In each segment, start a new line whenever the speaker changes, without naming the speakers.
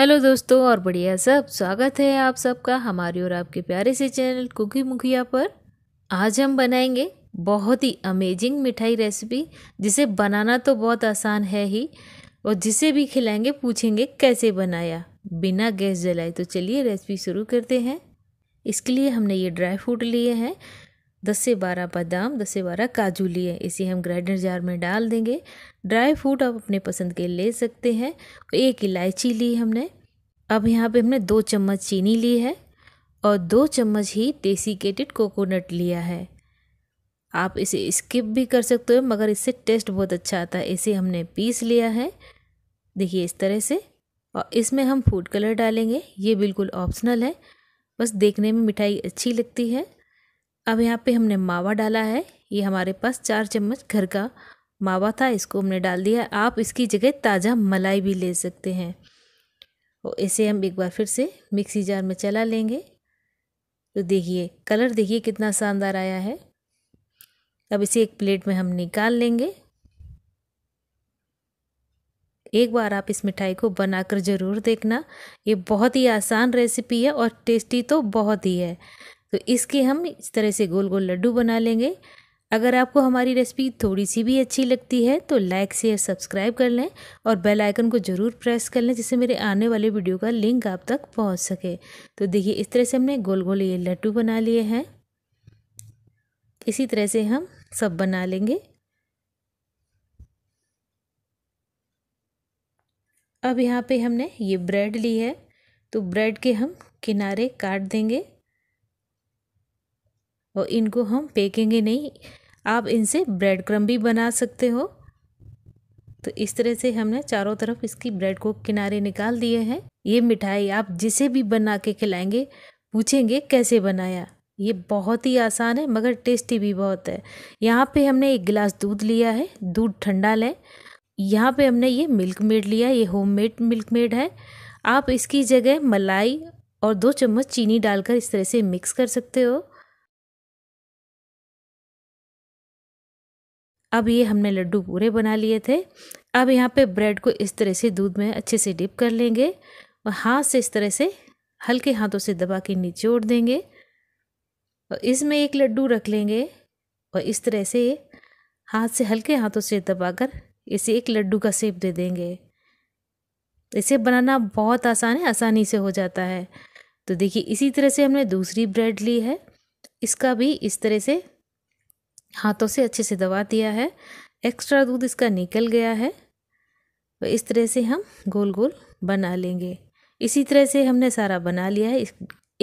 hello दोस्तों और बढ़िया सब स्वागत है आप सबका हमारे और आपके प्यारे से चैनल कुकी मुखिया पर आज हम बनाएंगे बहुत ही अमेजिंग मिठाई रेसिपी जिसे बनाना तो बहुत आसान है ही और जिसे भी खिलाएंगे पूछेंगे कैसे बनाया बिना गैस जलाए तो चलिए रेसिपी शुरू करते हैं इसके लिए हमने ये ड्राई फ्रूट लिए हैं दस से बारह बादाम दस से बारह काजू लिए इसे हम ग्राइंडर जार में डाल देंगे ड्राई फ्रूट आप अपने पसंद के ले सकते हैं एक इलायची ली हमने अब यहाँ पे हमने दो चम्मच चीनी ली है और दो चम्मच ही डेसिकेटेड कोकोनट लिया है आप इसे स्किप भी कर सकते हो मगर इससे टेस्ट बहुत अच्छा आता है इसे हमने पीस लिया है देखिए इस तरह से और इसमें हम फूड कलर डालेंगे ये बिल्कुल ऑप्शनल है बस देखने में मिठाई अच्छी लगती है अब यहाँ पे हमने मावा डाला है ये हमारे पास चार चम्मच घर का मावा था इसको हमने डाल दिया आप इसकी जगह ताज़ा मलाई भी ले सकते हैं और इसे हम एक बार फिर से मिक्सी जार में चला लेंगे तो देखिए कलर देखिए कितना शानदार आया है अब इसे एक प्लेट में हम निकाल लेंगे एक बार आप इस मिठाई को बनाकर ज़रूर देखना ये बहुत ही आसान रेसिपी है और टेस्टी तो बहुत ही है तो इसके हम इस तरह से गोल गोल लड्डू बना लेंगे अगर आपको हमारी रेसिपी थोड़ी सी भी अच्छी लगती है तो लाइक शेयर सब्सक्राइब कर लें और बेल आइकन को ज़रूर प्रेस कर लें जिससे मेरे आने वाले वीडियो का लिंक आप तक पहुंच सके तो देखिए इस तरह से हमने गोल गोल ये लड्डू बना लिए हैं इसी तरह से हम सब बना लेंगे अब यहाँ पे हमने ये ब्रेड ली है तो ब्रेड के हम किनारे काट देंगे और इनको हम फेंकेंगे नहीं आप इनसे ब्रेड क्रम भी बना सकते हो तो इस तरह से हमने चारों तरफ इसकी ब्रेड को किनारे निकाल दिए हैं ये मिठाई आप जिसे भी बना के खिलाएंगे पूछेंगे कैसे बनाया ये बहुत ही आसान है मगर टेस्टी भी बहुत है यहाँ पे हमने एक गिलास दूध लिया है दूध ठंडा लें यहाँ पे हमने ये मिल्क मेड लिया ये होम मेड मिल्क मेड है
आप इसकी जगह मलाई और दो चम्मच चीनी डालकर इस तरह से मिक्स कर सकते हो अब ये हमने लड्डू पूरे बना लिए थे अब यहाँ पे ब्रेड को इस तरह से दूध में अच्छे से डिप कर लेंगे
और हाथ से इस तरह से हल्के हाथों से दबा के नीचे ओढ़ देंगे और इसमें एक लड्डू रख लेंगे और इस तरह से हाथ से हल्के हाथों से दबाकर इसे एक लड्डू का सेप दे देंगे इसे बनाना बहुत आसान है आसानी से हो जाता है तो देखिए इसी तरह से हमने दूसरी ब्रेड ली है इसका भी इस तरह से हाथों से अच्छे से दबा दिया है एक्स्ट्रा दूध इसका निकल गया है तो इस तरह से हम गोल गोल बना लेंगे इसी तरह से हमने सारा बना लिया है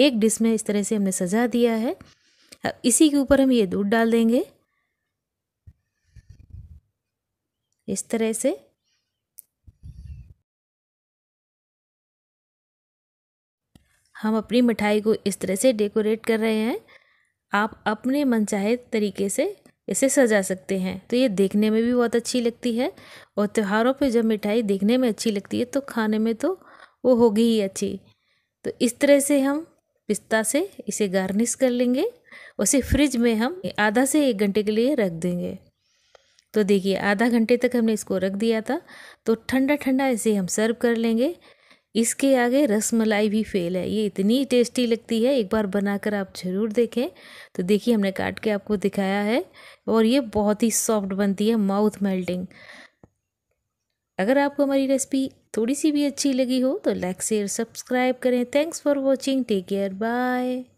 एक डिश में इस तरह से हमने सजा दिया है
अब इसी के ऊपर हम ये दूध डाल देंगे इस तरह से हम अपनी मिठाई को इस तरह से डेकोरेट कर रहे हैं
आप अपने मनचाहे तरीके से इसे सजा सकते हैं तो ये देखने में भी बहुत अच्छी लगती है और त्योहारों पे जब मिठाई देखने में अच्छी लगती है तो खाने में तो वो होगी ही अच्छी तो इस तरह से हम पिस्ता से इसे गार्निश कर लेंगे उसे फ्रिज में हम आधा से एक घंटे के लिए रख देंगे तो देखिए आधा घंटे तक हमने इसको रख दिया था तो ठंडा ठंडा इसे हम सर्व कर लेंगे इसके आगे रसमलाई भी फेल है ये इतनी टेस्टी लगती है एक बार बनाकर आप ज़रूर देखें तो देखिए हमने काट के आपको दिखाया है और ये बहुत ही सॉफ्ट बनती है माउथ मेल्टिंग अगर आपको हमारी रेसिपी थोड़ी सी भी अच्छी लगी हो तो
लाइक शेयर सब्सक्राइब करें thanks for watching take care bye